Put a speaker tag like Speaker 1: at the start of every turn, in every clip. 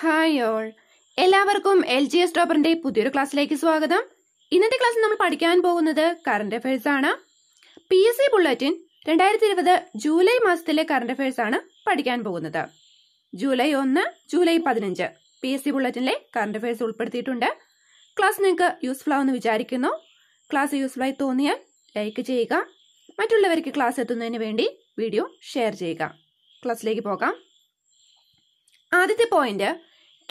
Speaker 1: hi all എല്ലാവർക്കും L G S ടോപ്പറിന്റെ പുതിയൊരു ക്ലാസ്സിലേക്ക് സ്വാഗതം ഇന്നത്തെ ക്ലാസ്സിൽ നമ്മൾ പഠിക്കാൻ പോകുന്നത് കറണ്ട് അഫയേഴ്സ് ആണ് പി എസ് സി ബുള്ളറ്റിൻ രണ്ടായിരത്തി ഇരുപത് ജൂലൈ മാസത്തിലെ കറണ്ട് അഫയേഴ്സ് ആണ് പഠിക്കാൻ പോകുന്നത് ജൂലൈ ഒന്ന് ജൂലൈ പതിനഞ്ച് പി എസ് സി ബുള്ളറ്റിനിലെ കറണ്ട് അഫയേഴ്സ് ഉൾപ്പെടുത്തിയിട്ടുണ്ട് ക്ലാസ് നിങ്ങൾക്ക് യൂസ്ഫുൾ ആവുമെന്ന് വിചാരിക്കുന്നു ക്ലാസ് യൂസ്ഫുൾ ആയി തോന്നിയാൽ ലൈക്ക് ചെയ്യുക മറ്റുള്ളവർക്ക് ക്ലാസ് എത്തുന്നതിന് വേണ്ടി വീഡിയോ ഷെയർ ചെയ്യുക ക്ലാസ്സിലേക്ക് പോകാം ആദ്യത്തെ പോയിന്റ്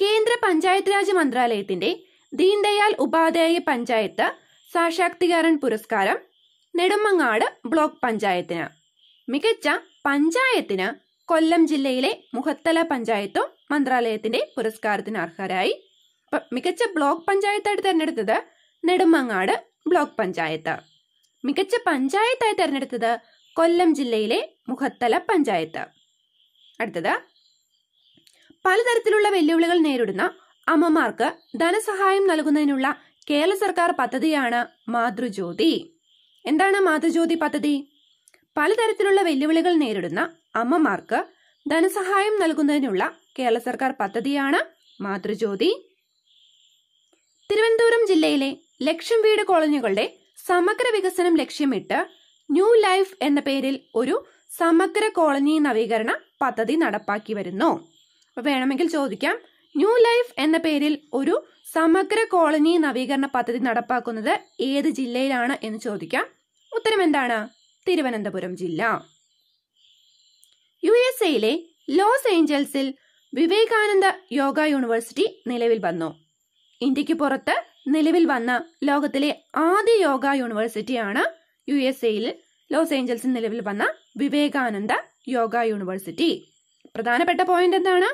Speaker 1: കേന്ദ്ര പഞ്ചായത്ത് രാജ് മന്ത്രാലയത്തിന്റെ ദീൻദയാൽ ഉപാധ്യായ പഞ്ചായത്ത് സാക്ഷാത്കാരൻ പുരസ്കാരം നെടുമങ്ങാട് ബ്ലോക്ക് പഞ്ചായത്തിന് മികച്ച പഞ്ചായത്തിന് കൊല്ലം ജില്ലയിലെ മുഹത്തല പഞ്ചായത്തും മന്ത്രാലയത്തിന്റെ പുരസ്കാരത്തിന് അർഹരായി മികച്ച ബ്ലോക്ക് പഞ്ചായത്തായിട്ട് തിരഞ്ഞെടുത്തത് നെടുമങ്ങാട് ബ്ലോക്ക് പഞ്ചായത്ത് മികച്ച പഞ്ചായത്തായി തിരഞ്ഞെടുത്തത് കൊല്ലം ജില്ലയിലെ മുഹത്തല പഞ്ചായത്ത് അടുത്തത് പലതരത്തിലുള്ള വെല്ലുവിളികൾ നേരിടുന്ന അമ്മമാർക്ക് ധനസഹായം നൽകുന്നതിനുള്ള കേരള സർക്കാർ പദ്ധതിയാണ് മാതൃജ്യോതി എന്താണ് മാതൃജ്യോതി പദ്ധതി പലതരത്തിലുള്ള വെല്ലുവിളികൾ നേരിടുന്ന അമ്മമാർക്ക് ധനസഹായം നൽകുന്നതിനുള്ള കേരള സർക്കാർ പദ്ധതിയാണ് മാതൃജ്യോതി തിരുവനന്തപുരം ജില്ലയിലെ ലക്ഷം വീട് കോളനികളുടെ സമഗ്ര വികസനം ലക്ഷ്യമിട്ട് ന്യൂ ലൈഫ് എന്ന പേരിൽ ഒരു സമഗ്ര കോളനി നവീകരണ പദ്ധതി നടപ്പാക്കി വരുന്നു അപ്പോൾ വേണമെങ്കിൽ ചോദിക്കാം ന്യൂ ലൈഫ് എന്ന പേരിൽ ഒരു സമഗ്ര കോളനി നവീകരണ പദ്ധതി നടപ്പാക്കുന്നത് ഏത് ജില്ലയിലാണ് എന്ന് ചോദിക്കാം ഉത്തരം എന്താണ് തിരുവനന്തപുരം ജില്ല യു എസ് എയിലെ ലോസ് ഏഞ്ചൽസിൽ വിവേകാനന്ദ യോഗ യൂണിവേഴ്സിറ്റി നിലവിൽ വന്നു ഇന്ത്യക്ക് പുറത്ത് നിലവിൽ വന്ന ലോകത്തിലെ ആദ്യ യോഗ യൂണിവേഴ്സിറ്റിയാണ് യു എസ് എയിൽ ലോസ് ഏഞ്ചൽസിൽ നിലവിൽ വന്ന വിവേകാനന്ദ യോഗ യൂണിവേഴ്സിറ്റി പ്രധാനപ്പെട്ട പോയിന്റ് എന്താണ്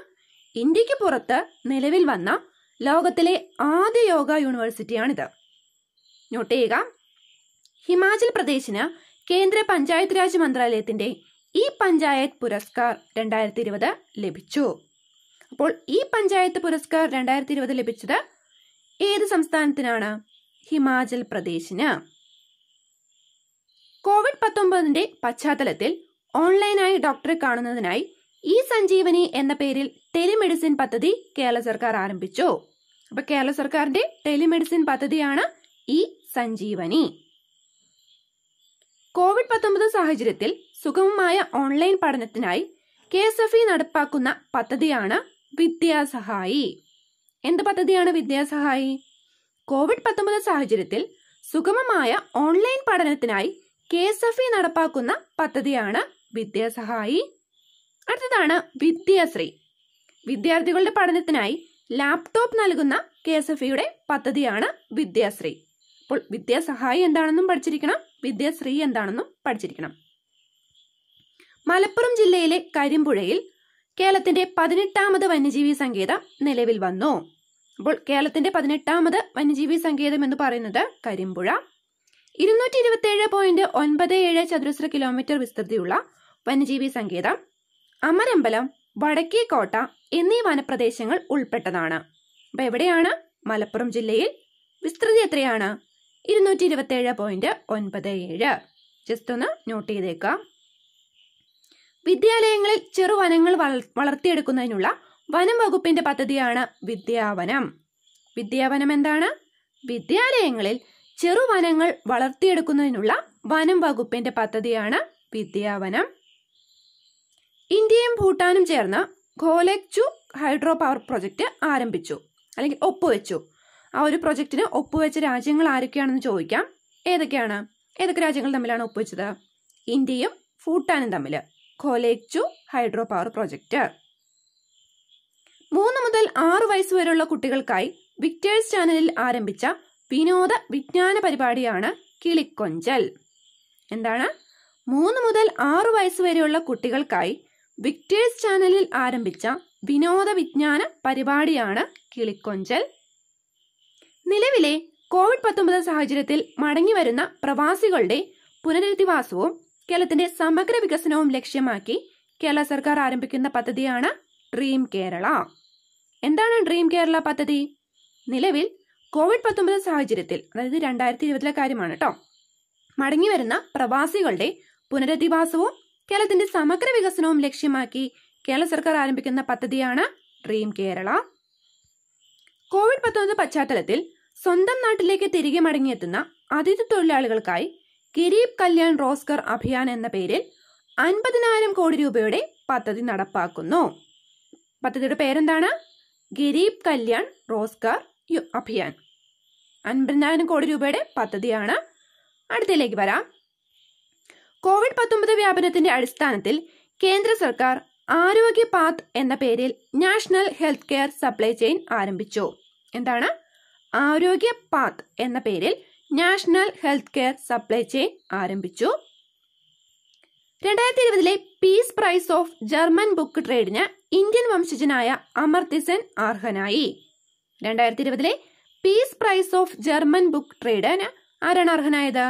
Speaker 1: ഇന്ത്യക്ക് പുറത്ത് നിലവിൽ വന്ന ലോകത്തിലെ ആദ്യ യോഗ യൂണിവേഴ്സിറ്റിയാണിത് നോട്ട് ചെയ്യുക ഹിമാചൽ പ്രദേശിന് കേന്ദ്ര പഞ്ചായത്ത് രാജ് മന്ത്രാലയത്തിന്റെ ഈ പഞ്ചായത്ത് പുരസ്കാർ രണ്ടായിരത്തി ഇരുപത് ലഭിച്ചു അപ്പോൾ ഈ പഞ്ചായത്ത് പുരസ്കാർ രണ്ടായിരത്തി ഇരുപത് ലഭിച്ചത് ഏത് സംസ്ഥാനത്തിനാണ് ഹിമാചൽ പ്രദേശിന് കോവിഡ് പത്തൊമ്പതിന്റെ പശ്ചാത്തലത്തിൽ ഓൺലൈനായി ഡോക്ടറെ കാണുന്നതിനായി ഇ സഞ്ജീവനി എന്ന പേരിൽ ടെലിമെഡിസിൻ പദ്ധതി കേരള സർക്കാർ ആരംഭിച്ചു അപ്പൊ കേരള സർക്കാരിന്റെ ടെലിമെഡിസിൻ പദ്ധതിയാണ് ഇ സഞ്ജീവനി കോവിഡ് പത്തൊമ്പത് സാഹചര്യത്തിൽ സുഗമമായ ഓൺലൈൻ പഠനത്തിനായി കെ എസ് എഫ് ഇ നടപ്പാക്കുന്ന പദ്ധതിയാണ് വിദ്യാസഹായി എന്ത് പദ്ധതിയാണ് വിദ്യാസഹായി കോവിഡ് പത്തൊമ്പത് സാഹചര്യത്തിൽ സുഗമമായ ഓൺലൈൻ പഠനത്തിനായി കെ എസ് എഫ് ഇ നടപ്പാക്കുന്ന പദ്ധതിയാണ് വിദ്യാസഹായി അടുത്തതാണ് വിദ്യാശ്രീ വിദ്യാർത്ഥികളുടെ പഠനത്തിനായി ലാപ്ടോപ്പ് നൽകുന്ന കെ എസ് എഫ് ഇയുടെ പദ്ധതിയാണ് വിദ്യാശ്രീ അപ്പോൾ വിദ്യാസഹായി എന്താണെന്നും പഠിച്ചിരിക്കണം വിദ്യാശ്രീ എന്താണെന്നും പഠിച്ചിരിക്കണം മലപ്പുറം ജില്ലയിലെ കരിമ്പുഴയിൽ കേരളത്തിന്റെ പതിനെട്ടാമത് വന്യജീവി സങ്കേതം നിലവിൽ വന്നു അപ്പോൾ കേരളത്തിന്റെ പതിനെട്ടാമത് വന്യജീവി സങ്കേതം എന്ന് പറയുന്നത് കരിമ്പുഴ ഇരുന്നൂറ്റി ഇരുപത്തി ഏഴ് പോയിന്റ് ഒൻപത് ഏഴ് ചതുരശ്ര കിലോമീറ്റർ വിസ്തൃതിയുള്ള വന്യജീവി സങ്കേതം അമരമ്പലം വടക്കേക്കോട്ട എന്നീ വനപ്രദേശങ്ങൾ ഉൾപ്പെട്ടതാണ് അപ്പൊ എവിടെയാണ് മലപ്പുറം ജില്ലയിൽ വിസ്തൃതി എത്രയാണ് ഇരുന്നൂറ്റി ഏഴ് പോയിന്റ് ഒൻപത് ഏഴ് ജസ്റ്റ് ഒന്ന് നോട്ട് ചെയ്തേക്കാം വിദ്യാലയങ്ങളിൽ ചെറുവനങ്ങൾ വളർത്തിയെടുക്കുന്നതിനുള്ള വനം വകുപ്പിന്റെ പദ്ധതിയാണ് വിദ്യാവനം വിദ്യാവനം എന്താണ് വിദ്യാലയങ്ങളിൽ ചെറുവനങ്ങൾ വളർത്തിയെടുക്കുന്നതിനുള്ള വനം വകുപ്പിന്റെ പദ്ധതിയാണ് വിദ്യാവനം ഇന്ത്യയും ഭൂട്ടാനും ചേർന്ന ഖോലെക്ചു ഹൈഡ്രോ പവർ പ്രൊജക്റ്റ് ആരംഭിച്ചു അല്ലെങ്കിൽ ഒപ്പുവെച്ചു ആ ഒരു പ്രൊജക്റ്റിന് ഒപ്പുവെച്ച രാജ്യങ്ങൾ ആരൊക്കെയാണെന്ന് ചോദിക്കാം ഏതൊക്കെയാണ് ഏതൊക്കെ രാജ്യങ്ങൾ തമ്മിലാണ് ഒപ്പുവെച്ചത് ഇന്ത്യയും ഭൂട്ടാനും തമ്മിൽ ഖോലേക്ചു ഹൈഡ്രോ പവർ പ്രൊജക്റ്റ് മൂന്ന് മുതൽ ആറു വയസ്സ് വരെയുള്ള കുട്ടികൾക്കായി വിക്ടേഴ്സ് ചാനലിൽ ആരംഭിച്ച വിനോദ വിജ്ഞാന പരിപാടിയാണ് കിളിക്കൊഞ്ചൽ എന്താണ് മൂന്ന് മുതൽ ആറു വയസ്സ് വരെയുള്ള കുട്ടികൾക്കായി വിക്ടേഴ്സ് ചാനലിൽ ആരംഭിച്ച വിനോദ വിജ്ഞാന പരിപാടിയാണ് കിളിക്കൊഞ്ചൽ നിലവിലെ കോവിഡ് പത്തൊമ്പത് സാഹചര്യത്തിൽ മടങ്ങിവരുന്ന പ്രവാസികളുടെ പുനരധിവാസവും കേരളത്തിന്റെ സമഗ്ര വികസനവും ലക്ഷ്യമാക്കി കേരള സർക്കാർ ആരംഭിക്കുന്ന പദ്ധതിയാണ് ഡ്രീം കേരള എന്താണ് ഡ്രീം കേരള പദ്ധതി നിലവിൽ കോവിഡ് പത്തൊമ്പത് സാഹചര്യത്തിൽ അതായത് രണ്ടായിരത്തി ഇരുപതിലെ കാര്യമാണ് കേട്ടോ മടങ്ങിവരുന്ന പ്രവാസികളുടെ പുനരധിവാസവും കേരളത്തിന്റെ സമഗ്ര വികസനവും ലക്ഷ്യമാക്കി കേരള സർക്കാർ ആരംഭിക്കുന്ന പദ്ധതിയാണ് ഡ്രീം കേരള കോവിഡ് പത്തൊമ്പത് പശ്ചാത്തലത്തിൽ സ്വന്തം നാട്ടിലേക്ക് തിരികെ മടങ്ങിയെത്തുന്ന അതിഥി തൊഴിലാളികൾക്കായി ഗരീബ് കല്യാൺ റോസ്കർ അഭിയാൻ എന്ന പേരിൽ അൻപതിനായിരം കോടി രൂപയുടെ പദ്ധതി നടപ്പാക്കുന്നു പദ്ധതിയുടെ പേരെന്താണ് ഗരീബ് കല്യാൺ റോസ്കർ അഭിയാൻ അൻപതിനായിരം കോടി രൂപയുടെ പദ്ധതിയാണ് അടുത്തയിലേക്ക് വരാം കോവിഡ് പത്തൊമ്പത് വ്യാപനത്തിന്റെ അടിസ്ഥാനത്തിൽ കേന്ദ്ര സർക്കാർ ആരോഗ്യ പാത്ത് എന്ന പേരിൽ national health care supply chain ആരംഭിച്ചു എന്താണ് ആരോഗ്യ പാത്ത് എന്ന പേരിൽ national health care supply chain ആരംഭിച്ചു രണ്ടായിരത്തി ഇരുപതിലെ peace prize of German book ട്രേഡിന് ഇന്ത്യൻ വംശജനായ അമർത്യസെൻ അർഹനായി രണ്ടായിരത്തി ഇരുപതിലെ peace prize of German book ട്രേഡിന് ആരാണ് അർഹനായത്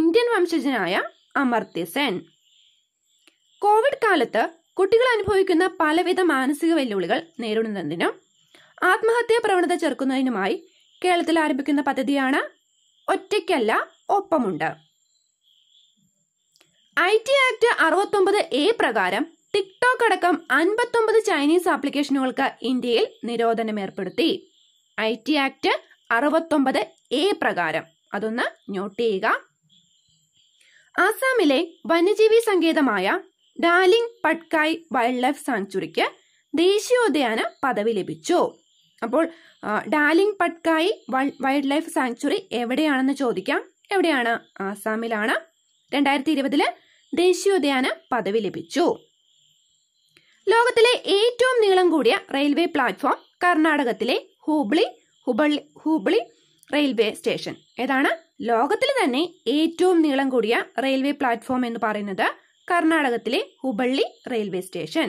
Speaker 1: ഇന്ത്യൻ വംശജനായ അമർത്യ സെൻ കോവിഡ് കാലത്ത് കുട്ടികൾ അനുഭവിക്കുന്ന പലവിധ മാനസിക വെല്ലുവിളികൾ നേരിടുന്നതിനും ആത്മഹത്യാ പ്രവണത ചെറുക്കുന്നതിനുമായി കേരളത്തിൽ ആരംഭിക്കുന്ന പദ്ധതിയാണ് ഒറ്റയ്ക്കല്ല ഒപ്പമുണ്ട് ഐ ടി ആക്ട് അറുപത്തൊമ്പത് എ പ്രകാരം ടിക്ടോക്ക് അടക്കം അൻപത്തൊമ്പത് ചൈനീസ് ആപ്ലിക്കേഷനുകൾക്ക് ഇന്ത്യയിൽ നിരോധനം ഏർപ്പെടുത്തി ഐ ടി ആക്ട് അറുപത്തൊമ്പത് എ പ്രകാരം അതൊന്ന് നോട്ട് ചെയ്യുക ആസാമിലെ വന്യജീവി സങ്കേതമായ ഡാലിംഗ് പട്കായ് വൈൽഡ് ലൈഫ് സാങ്ച്വറിക്ക് ദേശീയോദ്യാന പദവി ലഭിച്ചു അപ്പോൾ Dehing Patkai wildlife sanctuary എവിടെയാണെന്ന് ചോദിക്കാം എവിടെയാണ് ആസാമിലാണ് രണ്ടായിരത്തി ഇരുപതില് ദേശീയോദ്യാന പദവി ലഭിച്ചു ലോകത്തിലെ ഏറ്റവും നീളം കൂടിയ റെയിൽവേ പ്ലാറ്റ്ഫോം കർണാടകത്തിലെ ഹൂബ്ലി ഹുബളി ഹൂബ്ലി റെയിൽവേ സ്റ്റേഷൻ ഏതാണ് ലോകത്തിൽ തന്നെ ഏറ്റവും നീളം കൂടിയ റെയിൽവേ പ്ലാറ്റ്ഫോം എന്ന് പറയുന്നത് കർണാടകത്തിലെ ഹുബള്ളി റെയിൽവേ സ്റ്റേഷൻ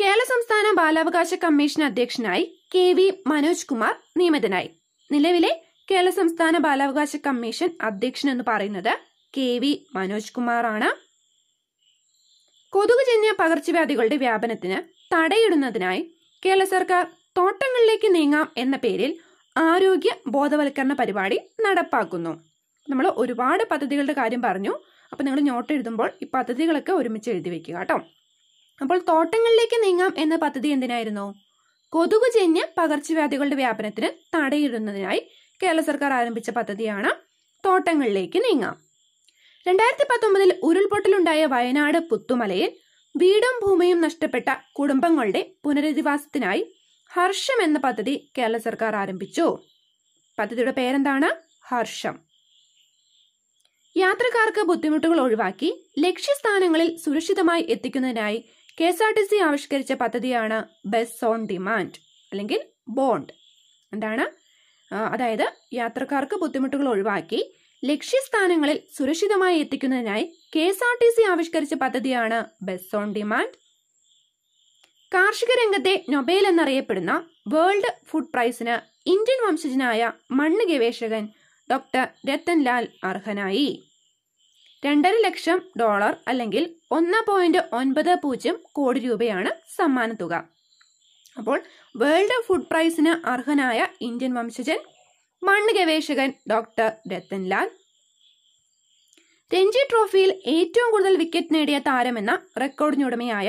Speaker 1: കേരള സംസ്ഥാന ബാലാവകാശ കമ്മീഷൻ അധ്യക്ഷനായി കെ വി മനോജ് കുമാർ നിയമിതനായി നിലവിലെ കേരള സംസ്ഥാന ബാലാവകാശ കമ്മീഷൻ അധ്യക്ഷൻ എന്ന് പറയുന്നത് കെ വി മനോജ് കുമാറാണ് കൊതുകുജന്യ പകർച്ചവ്യാധികളുടെ വ്യാപനത്തിന് തടയിടുന്നതിനായി കേരള സർക്കാർ തോട്ടങ്ങളിലേക്ക് നീങ്ങാം എന്ന പേരിൽ ആരോഗ്യ ബോധവൽക്കരണ പരിപാടി നടപ്പാക്കുന്നു നമ്മൾ ഒരുപാട് പദ്ധതികളുടെ കാര്യം പറഞ്ഞു അപ്പോൾ നിങ്ങൾ നോട്ട് എഴുതുമ്പോൾ ഈ പദ്ധതികളൊക്കെ ഒരുമിച്ച് എഴുതി വെക്കുക കേട്ടോ അപ്പോൾ തോട്ടങ്ങളിലേക്ക് നീങ്ങാം എന്ന പദ്ധതി എന്തിനായിരുന്നു കൊതുക് ജന്യ പകർച്ചവ്യാധികളുടെ വ്യാപനത്തിന് തടയിടുന്നതിനായി കേരള സർക്കാർ ആരംഭിച്ച പദ്ധതിയാണ് തോട്ടങ്ങളിലേക്ക് നീങ്ങാം രണ്ടായിരത്തി പത്തൊമ്പതിൽ ഉരുൾപൊട്ടലുണ്ടായ വയനാട് പുത്തുമലയിൽ വീടും ഭൂമിയും നഷ്ടപ്പെട്ട കുടുംബങ്ങളുടെ പുനരധിവാസത്തിനായി ഹർഷം എന്ന പദ്ധതി കേരള സർക്കാർ ആരംഭിച്ചു പദ്ധതിയുടെ പേരെന്താണ് ഹർഷം യാത്രക്കാർക്ക് ബുദ്ധിമുട്ടുകൾ ഒഴിവാക്കി ലക്ഷ്യസ്ഥാനങ്ങളിൽ സുരക്ഷിതമായി എത്തിക്കുന്നതിനായി K S R T C ആവിഷ്കരിച്ച പദ്ധതിയാണ് ബസ് ഓൺ ഡിമാൻഡ് അല്ലെങ്കിൽ ബോണ്ട് എന്താണ് അതായത് യാത്രക്കാർക്ക് ബുദ്ധിമുട്ടുകൾ ഒഴിവാക്കി ലക്ഷ്യസ്ഥാനങ്ങളിൽ സുരക്ഷിതമായി എത്തിക്കുന്നതിനായി K S R T C ആവിഷ്കരിച്ച പദ്ധതിയാണ് ബസ് ഓൺ ഡിമാൻഡ് കാർഷിക രംഗത്തെ നൊബേൽ എന്നറിയപ്പെടുന്ന വേൾഡ് ഫുഡ് പ്രൈസിന് ഇന്ത്യൻ വംശജനായ മണ്ണ് ഗവേഷകൻ ഡോക്ടർ രത്തൻലാൽ അർഹനായി രണ്ടര ലക്ഷം ഡോളർ അല്ലെങ്കിൽ ഒന്ന് പോയിന്റ് ഒൻപത് പൂജ്യം കോടി രൂപയാണ് സമ്മാനത്തുക അപ്പോൾ വേൾഡ് ഫുഡ് പ്രൈസിന് അർഹനായ ഇന്ത്യൻ വംശജൻ മണ്ണ് ഗവേഷകൻ ഡോക്ടർ രത്തൻലാൽ രഞ്ജി ട്രോഫിയിൽ ഏറ്റവും കൂടുതൽ വിക്കറ്റ് നേടിയ താരമെന്ന റെക്കോർഡിനുടമയായ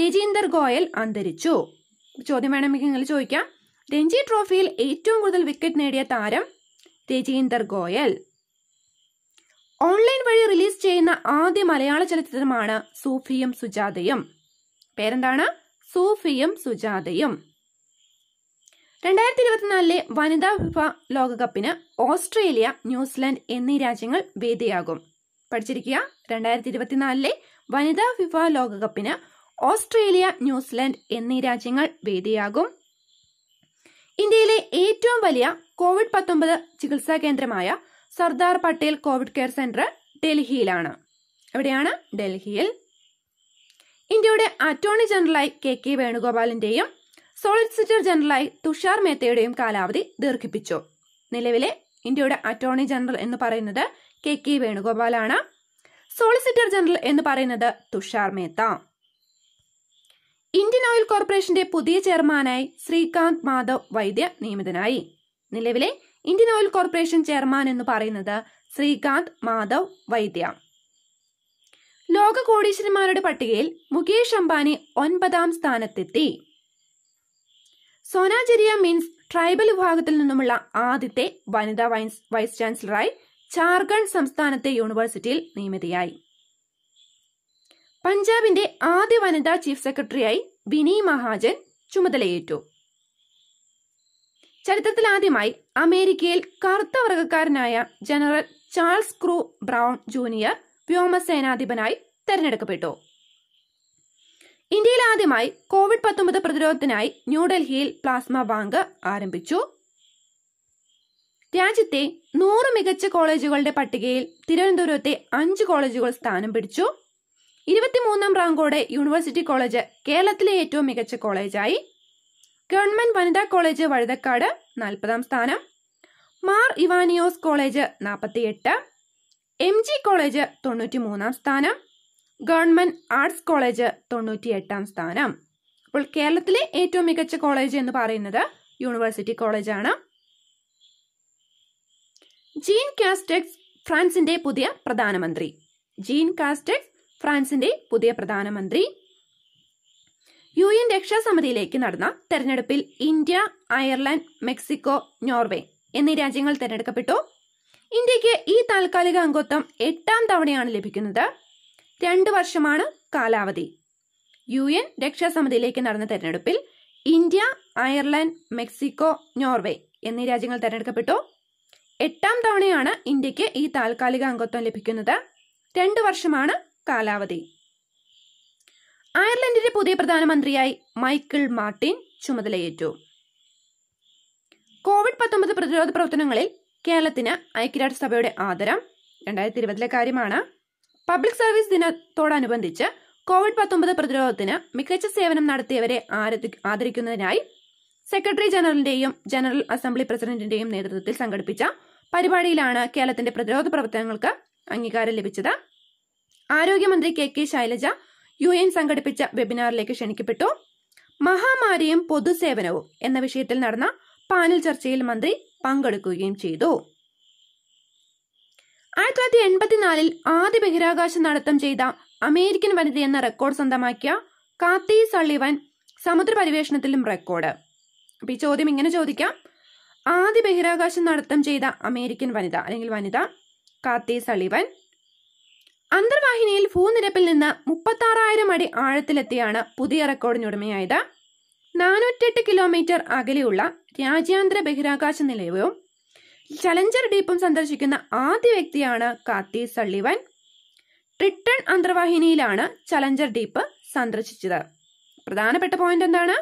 Speaker 1: രജീന്ദർ ഗോയൽ അന്തരിച്ചു ചോദ്യം വേണമെങ്കിൽ നിങ്ങൾ ചോദിക്കാം രഞ്ജി ട്രോഫിയിൽ ഏറ്റവും കൂടുതൽ വിക്കറ്റ് നേടിയ താരം രജീന്ദർ ഗോയൽ ഓൺലൈൻ വഴി റിലീസ് ചെയ്യുന്ന ആദ്യ മലയാള ചലച്ചിത്രമാണ് സൂഫിയും സുജാതയും പേരെന്താണ് സൂഫിയും സുജാതയും രണ്ടായിരത്തി ഇരുപത്തിനാലിലെ വനിതാ ഫിഫ ലോകകപ്പിന് ഓസ്ട്രേലിയ ന്യൂസിലാൻഡ് എന്നീ രാജ്യങ്ങൾ വേദിയാകും പഠിച്ചിരിക്കുക രണ്ടായിരത്തി ഇരുപത്തിനാലിലെ വനിതാ ഫിഫ ലോകകപ്പിന് ഓസ്ട്രേലിയ ന്യൂസിലൻഡ് എന്നീ രാജ്യങ്ങൾ വേദിയാകും ഇന്ത്യയിലെ ഏറ്റവും വലിയ കോവിഡ് പത്തൊമ്പത് ചികിത്സാ കേന്ദ്രമായ Sardar Patel Covid care centre ഡൽഹിയിലാണ് എവിടെയാണ് ഡൽഹിയിൽ ഇന്ത്യയുടെ അറ്റോർണി ജനറലായി കെ കെ വേണുഗോപാലിന്റെയും സോളിസിറ്റർ ജനറലായി തുഷാർ മേത്തയുടെയും കാലാവധി ദീർഘിപ്പിച്ചു നിലവിലെ ഇന്ത്യയുടെ അറ്റോർണി ജനറൽ എന്ന് പറയുന്നത് കെ കെ വേണുഗോപാലാണ് സോളിസിറ്റർ ജനറൽ എന്ന് പറയുന്നത് തുഷാർ മേത്ത ഇന്ത്യൻ ഓയിൽ കോർപ്പറേഷന്റെ പുതിയ ചെയർമാനായി ശ്രീകാന്ത് മാധവ് വൈദ്യ നിയമിതനായി നിലവിലെ ഇന്ത്യൻ ഓയിൽ കോർപ്പറേഷൻ ചെയർമാൻ എന്ന് പറയുന്നത് ശ്രീകാന്ത് മാധവ് വൈദ്യ ലോക കോടീശ്വരന്മാരുടെ പട്ടികയിൽ മുകേഷ് അംബാനി ഒൻപതാം സ്ഥാനത്തെത്തി സോനാചരിയ മീൻസ് ട്രൈബൽ വിഭാഗത്തിൽ നിന്നുമുള്ള ആദ്യത്തെ വനിതാ വൈസ് ചാൻസലറായി ഝാർഖണ്ഡ് സംസ്ഥാനത്തെ യൂണിവേഴ്സിറ്റിയിൽ നിയമിതയായി പഞ്ചാബിന്റെ ആദ്യ വനിതാ ചീഫ് സെക്രട്ടറിയായി വിനി മഹാജൻ ചുമതലയേറ്റു ചരിത്രത്തിൽ ആദ്യമായി അമേരിക്കയിൽ കറുത്ത വർഗക്കാരനായ general Charles Q Brown junior വ്യോമസേനാധിപനായി തെരഞ്ഞെടുക്കപ്പെട്ടു ഇന്ത്യയിൽ ആദ്യമായി കോവിഡ് പത്തൊമ്പത് പ്രതിരോധത്തിനായി ന്യൂഡൽഹിയിൽ പ്ലാസ്മ ബാങ്ക് ആരംഭിച്ചു രാജ്യത്തെ നൂറ് മികച്ച കോളേജുകളുടെ പട്ടികയിൽ തിരുവനന്തപുരത്തെ അഞ്ച് കോളേജുകൾ സ്ഥാനം പിടിച്ചു ഇരുപത്തിമൂന്നാം റാങ്കോടെ യൂണിവേഴ്സിറ്റി കോളേജ് കേരളത്തിലെ ഏറ്റവും മികച്ച കോളേജായി ഗവൺമെന്റ് വനിതാ കോളേജ് വഴുതക്കാട് നാൽപ്പതാം സ്ഥാനം മാർ ഇവാനിയോസ് കോളേജ് നാൽപ്പത്തിയെട്ട് എം ജി കോളേജ് തൊണ്ണൂറ്റി മൂന്നാം സ്ഥാനം ഗവൺമെന്റ് ആർട്സ് കോളേജ് എട്ടാം സ്ഥാനം അപ്പോൾ കേരളത്തിലെ ഏറ്റവും മികച്ച കോളേജ് എന്ന് പറയുന്നത് യൂണിവേഴ്സിറ്റി കോളേജാണ് ജീൻ കാസ്റ്റെക്സ് ഫ്രാൻസിന്റെ പുതിയ പ്രധാനമന്ത്രി ജീൻ കാസ്റ്റെക്സ് ഫ്രാൻസിന്റെ പുതിയ പ്രധാനമന്ത്രി യു എൻ രക്ഷാസമിതിയിലേക്ക് നടന്ന തെരഞ്ഞെടുപ്പിൽ ഇന്ത്യ അയർലൻഡ് മെക്സിക്കോ നോർവേ എന്നീ രാജ്യങ്ങൾ തെരഞ്ഞെടുക്കപ്പെട്ടു ഇന്ത്യക്ക് ഈ താൽക്കാലിക അംഗത്വം എട്ടാം തവണയാണ് ലഭിക്കുന്നത് രണ്ട് വർഷമാണ് കാലാവധി യു എൻ രക്ഷാസമിതിയിലേക്ക് നടന്ന തെരഞ്ഞെടുപ്പിൽ ഇന്ത്യ അയർലൻഡ് മെക്സിക്കോ നോർവേ എന്നീ രാജ്യങ്ങൾ തെരഞ്ഞെടുക്കപ്പെട്ടു എട്ടാം തവണയാണ് ഇന്ത്യക്ക് ഈ താൽക്കാലിക അംഗത്വം ലഭിക്കുന്നത് രണ്ട് വർഷമാണ് കാലാവധി അയർലൻഡിന്റെ പുതിയ പ്രധാനമന്ത്രിയായി മൈക്കിൾ മാർട്ടിൻ ചുമതലയേറ്റു കോവിഡ് പത്തൊമ്പത് പ്രതിരോധ പ്രവർത്തനങ്ങളിൽ കേരളത്തിന് ഐക്യരാഷ്ട്രസഭയുടെ ആദരം രണ്ടായിരത്തി ഇരുപതിലെ കാര്യമാണ് പബ്ലിക് സർവീസ് ദിനത്തോടനുബന്ധിച്ച് കോവിഡ് പത്തൊമ്പത് പ്രതിരോധത്തിന് മികച്ച സേവനം നടത്തിയവരെ ആദരിക്കുന്നതിനായി സെക്രട്ടറി ജനറലിന്റെയും ജനറൽ അസംബ്ലി പ്രസിഡന്റിന്റെയും നേതൃത്വത്തിൽ സംഘടിപ്പിച്ച പരിപാടിയിലാണ് കേരളത്തിന്റെ പ്രതിരോധ പ്രവർത്തനങ്ങൾക്ക് അംഗീകാരം ലഭിച്ചത് ആരോഗ്യമന്ത്രി K K Shailaja U N സംഘടിപ്പിച്ച വെബിനാറിലേക്ക് ക്ഷണിക്കപ്പെട്ടു മഹാമാരിയും പൊതുസേവനവും എന്ന വിഷയത്തിൽ നടന്ന പാനൽ ചർച്ചയിൽ മന്ത്രി പങ്കെടുക്കുകയും ചെയ്തു ആയിരത്തി തൊള്ളായിരത്തി എൺപത്തിനാലിൽ ആദ്യ ബഹിരാകാശ നടത്തം ചെയ്ത അമേരിക്കൻ വനിതയെന്ന റെക്കോർഡ് സ്വന്തമാക്കിയ കാത്തി സള്ളിവൻ സമുദ്ര പരിവേഷണത്തിലും റെക്കോർഡ് അപ്പൊ ഈ ചോദ്യം ഇങ്ങനെ ചോദിക്കാം ആദ്യ ബഹിരാകാശ നടത്തം ചെയ്ത അമേരിക്കൻ വനിത അല്ലെങ്കിൽ വനിത കാത്തി സളിവൻ അന്തർവാഹിനിയിൽ ഭൂനിരപ്പിൽ നിന്ന് മുപ്പത്തി ആറായിരം അടി ആഴത്തിലെത്തിയാണ് പുതിയ റെക്കോർഡിനുടമയായത് നാനൂറ്റെട്ട് കിലോമീറ്റർ അകലെയുള്ള രാജ്യാന്തര ബഹിരാകാശ നിലയവും ചലഞ്ചർ ഡീപ്പും സന്ദർശിക്കുന്ന ആദ്യ വ്യക്തിയാണ് കാത്തി സള്ളിവൻ ട്രിട്ടൺ അന്തർവാഹിനിയിലാണ് ചലഞ്ചർ ഡീപ്പ് സന്ദർശിച്ചത് പ്രധാനപ്പെട്ട പോയിന്റ് എന്താണ്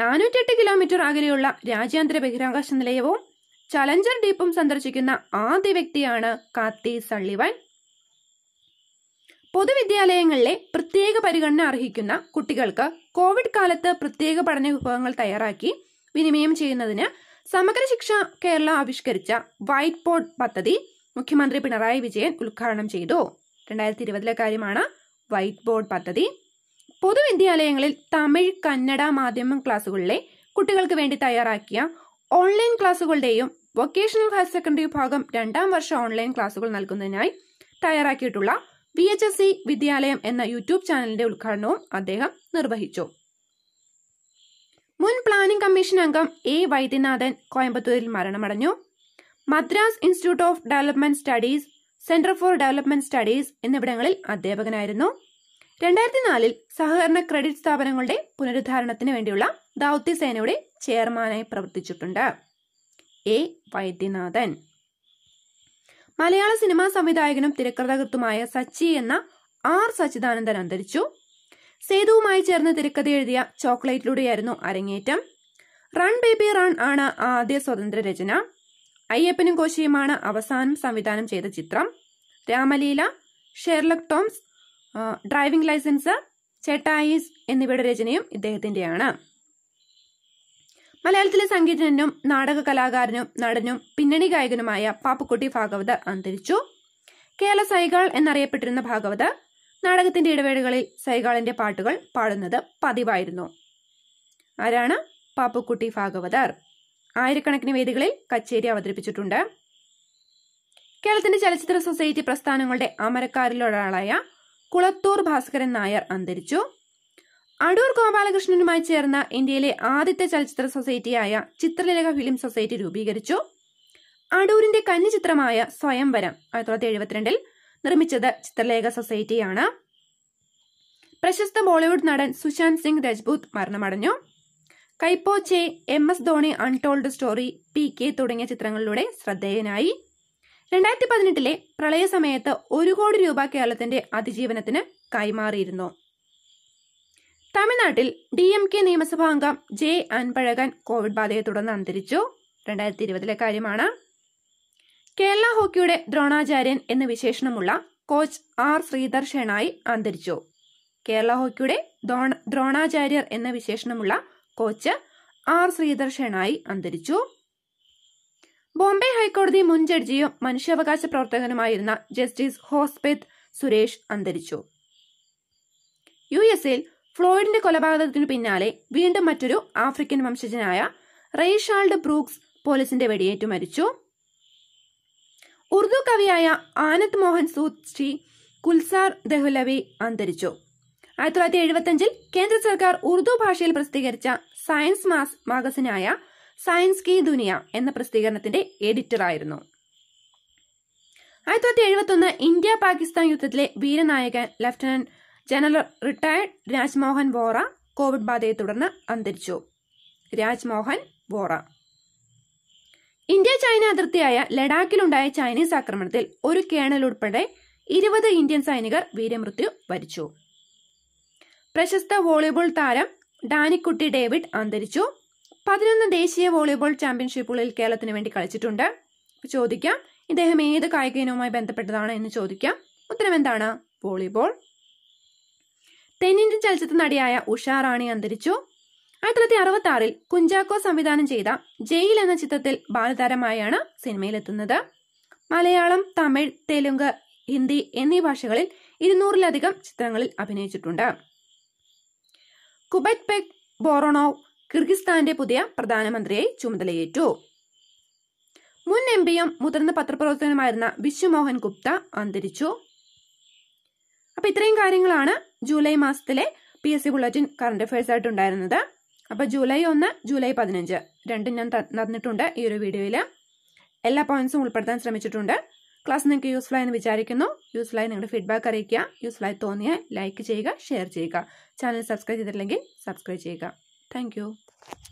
Speaker 1: നാനൂറ്റെട്ട് കിലോമീറ്റർ അകലെയുള്ള രാജ്യാന്തര ബഹിരാകാശ നിലയവും ചലഞ്ചർ ഡീപ്പും സന്ദർശിക്കുന്ന ആദ്യ വ്യക്തിയാണ് കാത്തി സള്ളിവൻ പൊതുവിദ്യാലയങ്ങളിലെ പ്രത്യേക പരിഗണന അർഹിക്കുന്ന കുട്ടികൾക്ക് കോവിഡ് കാലത്ത് പ്രത്യേക പഠന വിഭവങ്ങൾ തയ്യാറാക്കി വിനിമയം ചെയ്യുന്നതിന് സമഗ്ര ശിക്ഷ കേരള ആവിഷ്കരിച്ച വൈറ്റ് ബോർഡ് പദ്ധതി മുഖ്യമന്ത്രി പിണറായി വിജയൻ ഉദ്ഘാടനം ചെയ്തു രണ്ടായിരത്തി ഇരുപതിലെ കാര്യമാണ് വൈറ്റ് ബോർഡ് പദ്ധതി പൊതുവിദ്യാലയങ്ങളിൽ തമിഴ് കന്നഡ മാധ്യമം ക്ലാസ്സുകളിലെ കുട്ടികൾക്ക് വേണ്ടി തയ്യാറാക്കിയ ഓൺലൈൻ ക്ലാസ്സുകളുടെയും വൊക്കേഷണൽ ഹയർ സെക്കൻഡറി വിഭാഗം രണ്ടാം വർഷ ഓൺലൈൻ ക്ലാസ്സുകൾ നൽകുന്നതിനായി തയ്യാറാക്കിയിട്ടുള്ള V H S C Vidyalayam എന്ന യൂട്യൂബ് ചാനലിന്റെ ഉദ്ഘാടനവും അദ്ദേഹം നിർവഹിച്ചു മുൻ പ്ലാനിംഗ് കമ്മീഷൻ അംഗം എ വൈദ്യനാഥൻ കോയമ്പത്തൂരിൽ മരണമടഞ്ഞു Madras institute of development studies centre for development studies എന്നിവിടങ്ങളിൽ അധ്യാപകനായിരുന്നു രണ്ടായിരത്തി നാലിൽ സഹകരണ ക്രെഡിറ്റ് സ്ഥാപനങ്ങളുടെ പുനരുദ്ധാരണത്തിന് വേണ്ടിയുള്ള ദൗത്യസേനയുടെ ചെയർമാനായി പ്രവർത്തിച്ചിട്ടുണ്ട് എ വൈദ്യനാഥൻ മലയാള സിനിമാ സംവിധായകനും തിരക്കഥാകൃത്തുമായ സച്ചി എന്ന ആർ സച്ചിദാനന്ദൻ അന്തരിച്ചു സേതുവുമായി ചേർന്ന് തിരക്കഥ എഴുതിയ ചോക്ലേറ്റിലൂടെയായിരുന്നു അരങ്ങേറ്റം റൺ ബേബി റൺ ആണ് ആദ്യ സ്വതന്ത്ര രചന അയ്യപ്പനും കോശിയുമാണ് അവസാനം സംവിധാനം ചെയ്ത ചിത്രം Ramaleela Sherlock Toms driving licence Chettayees എന്നിവയുടെ രചനയും ഇദ്ദേഹത്തിന്റെയാണ് മലയാളത്തിലെ സംഗീതജ്ഞനും നാടക കലാകാരനും നടനും പിന്നണി ഗായകനുമായ പാപ്പുക്കുട്ടി ഭാഗവത് അന്തരിച്ചു കേരള സൈഗാൾ എന്നറിയപ്പെട്ടിരുന്ന ഭാഗവത് നാടകത്തിന്റെ ഇടവേളകളിൽ സൈഗാളിന്റെ പാട്ടുകൾ പാടുന്നത് പതിവായിരുന്നു ആരാണ് പാപ്പുക്കുട്ടി ഭാഗവതർ ആയിരക്കണക്കിന് വേദികളിൽ കച്ചേരി അവതരിപ്പിച്ചിട്ടുണ്ട് കേരളത്തിന്റെ ചലച്ചിത്ര സൊസൈറ്റി പ്രസ്ഥാനങ്ങളുടെ അമരക്കാരിലൊരാളായ കുളത്തൂർ ഭാസ്കരൻ നായർ അന്തരിച്ചു അടൂർ ഗോപാലകൃഷ്ണനുമായി ചേർന്ന ഇന്ത്യയിലെ ആദ്യത്തെ ചലച്ചിത്ര സൊസൈറ്റിയായ ചിത്രലേഖ ഫിലിം സൊസൈറ്റി രൂപീകരിച്ചു അടൂരിന്റെ ചിത്രമായ സ്വയംവരം ആയിരത്തി തൊള്ളായിരത്തി എഴുപത്തിരണ്ടിൽ നിർമ്മിച്ചത് ചിത്രലേഖ സൊസൈറ്റിയാണ് പ്രശസ്ത ബോളിവുഡ് നടൻ സുശാന്ത് സിംഗ് രജ്പൂത് മരണമടഞ്ഞു ചെ M S Dhoni untold story P K തുടങ്ങിയ ചിത്രങ്ങളിലൂടെ ശ്രദ്ധേയനായി രണ്ടായിരത്തി പതിനെട്ടിലെ പ്രളയ സമയത്ത് ഒരു കോടി രൂപ കേരളത്തിന്റെ അതിജീവനത്തിന് കൈമാറിയിരുന്നു തമിഴ്നാട്ടിൽ ഡി എം കെ നിയമസഭാ അംഗം ജെ അൻപഴകൻ കോവിഡ് ബാധയെ തുടർന്ന് അന്തരിച്ചു രണ്ടായിരത്തി ഇരുപതിലെ കാര്യമാണ് കേരള ഹോക്കിയുടെ ദ്രോണാചാര്യൻ എന്ന വിശേഷണമുള്ള കോച്ച് ആർ ശ്രീധർ ഷെണായി അന്തരിച്ചു കേരള ഹോക്കിയുടെ ദ്രോണാചാര്യർ എന്ന വിശേഷണമുള്ള കോച്ച് ആർ ശ്രീധർ ഷെണായി അന്തരിച്ചു ബോംബെ ഹൈക്കോടതി മുൻ ജഡ്ജിയും മനുഷ്യാവകാശ പ്രവർത്തകനുമായിരുന്ന ജസ്റ്റിസ് ഹോസ്പെത് സുരേഷ് അന്തരിച്ചു യു എയിൽ ഫ്ലോയിഡിന്റെ കൊലപാതകത്തിനു പിന്നാലെ വീണ്ടും മറ്റൊരു ആഫ്രിക്കൻ വംശജനായ റെയ്ഷാൾഡ് ബ്രൂക്സ് പോലീസിന്റെ വെടിയേറ്റു മരിച്ചു ഉറുദു കവിയായ ആനന്ദ് മോഹൻ സൂച്ചി കുൽസാർ ദഹുലവി അന്തരിച്ചു ആയിരത്തി തൊള്ളായിരത്തി എഴുപത്തിയഞ്ചിൽ കേന്ദ്ര സർക്കാർ ഉറുദു ഭാഷയിൽ പ്രസിദ്ധീകരിച്ച സയൻസ് മാസ് മാഗസിനായ സയൻസ് കി ദുനിയ എന്ന പ്രസിദ്ധീകരണത്തിന്റെ ആയിരുന്നു ആയിരത്തി തൊള്ളായിരത്തി എഴുപത്തി ഒന്ന് ഇന്ത്യ പാകിസ്ഥാൻ യുദ്ധത്തിലെ വീരനായകൻ lieutenant general retired Rajmohan Vora Covid ബാധയെ തുടർന്ന് അന്തരിച്ചു രാജ്മോഹൻ വോറ ഇന്ത്യ ചൈന അതിർത്തിയായ ലഡാക്കിലുണ്ടായ ചൈനീസ് ആക്രമണത്തിൽ ഒരു കേണൽ ഉൾപ്പെടെ ഇരുപത് ഇന്ത്യൻ സൈനികർ വീരമൃത്യു വരിച്ചു പ്രശസ്ത വോളിബോൾ താരം ഡാനിക്കുട്ടി ഡേവിഡ് അന്തരിച്ചു പതിനൊന്ന് ദേശീയ വോളിബോൾ ചാമ്പ്യൻഷിപ്പുകളിൽ കേരളത്തിന് വേണ്ടി കളിച്ചിട്ടുണ്ട് ചോദിക്കാം ഇദ്ദേഹം ഏത് കായിക ഇനവുമായി ബന്ധപ്പെട്ടതാണ് എന്ന് ചോദിക്കാം ഉത്തരം എന്താണ് വോളിബോൾ തെന്നിന്ത്യൻ ചലച്ചിത്ര നടിയായ റാണി അന്തരിച്ചു ആയിരത്തി തൊള്ളായിരത്തി അറുപത്തി ആറിൽ കുഞ്ചാക്കോ സംവിധാനം ചെയ്ത ജയിൽ എന്ന ചിത്രത്തിൽ ബാലതാരമായാണ് സിനിമയിലെത്തുന്നത് മലയാളം തമിഴ് തെലുങ്ക് ഹിന്ദി എന്നീ ഭാഷകളിൽ ഇരുന്നൂറിലധികം ചിത്രങ്ങളിൽ അഭിനയിച്ചിട്ടുണ്ട് കുബറ്റ് പെക് ബോറോണോവ് കിർഗിസ്ഥാന്റെ പുതിയ പ്രധാനമന്ത്രിയായി ചുമതലയേറ്റു മുൻ എം പിയും മുതിർന്ന പത്രപ്രവർത്തകനുമായിരുന്ന വിശ്വമോഹൻ ഗുപ്ത അന്തരിച്ചു അപ്പൊ ഇത്രയും കാര്യങ്ങളാണ് ജൂലൈ മാസത്തിലെ P S C bulletin current affairs ആയിട്ടുണ്ടായിരുന്നത് അപ്പോൾ ജൂലൈ ഒന്ന് ജൂലൈ പതിനഞ്ച് രണ്ടും ഞാൻ തന്നിട്ടുണ്ട് ഈ ഒരു വീഡിയോയിൽ എല്ലാ പോയിന്റ്സും ഉൾപ്പെടുത്താൻ ശ്രമിച്ചിട്ടുണ്ട് ക്ലാസ് നിങ്ങൾക്ക് യൂസ്ഫുൾ ആയെന്ന് വിചാരിക്കുന്നു യൂസ്ഫുൾ ആയി നിങ്ങളുടെ ഫീഡ്ബാക്ക് അറിയിക്കുക യൂസ്ഫുൾ ആയി തോന്നിയാൽ ലൈക്ക് ചെയ്യുക ഷെയർ ചെയ്യുക ചാനൽ സബ്സ്ക്രൈബ് ചെയ്തിട്ടില്ലെങ്കിൽ സബ്സ്ക്രൈബ് ചെയ്യുക താങ്ക്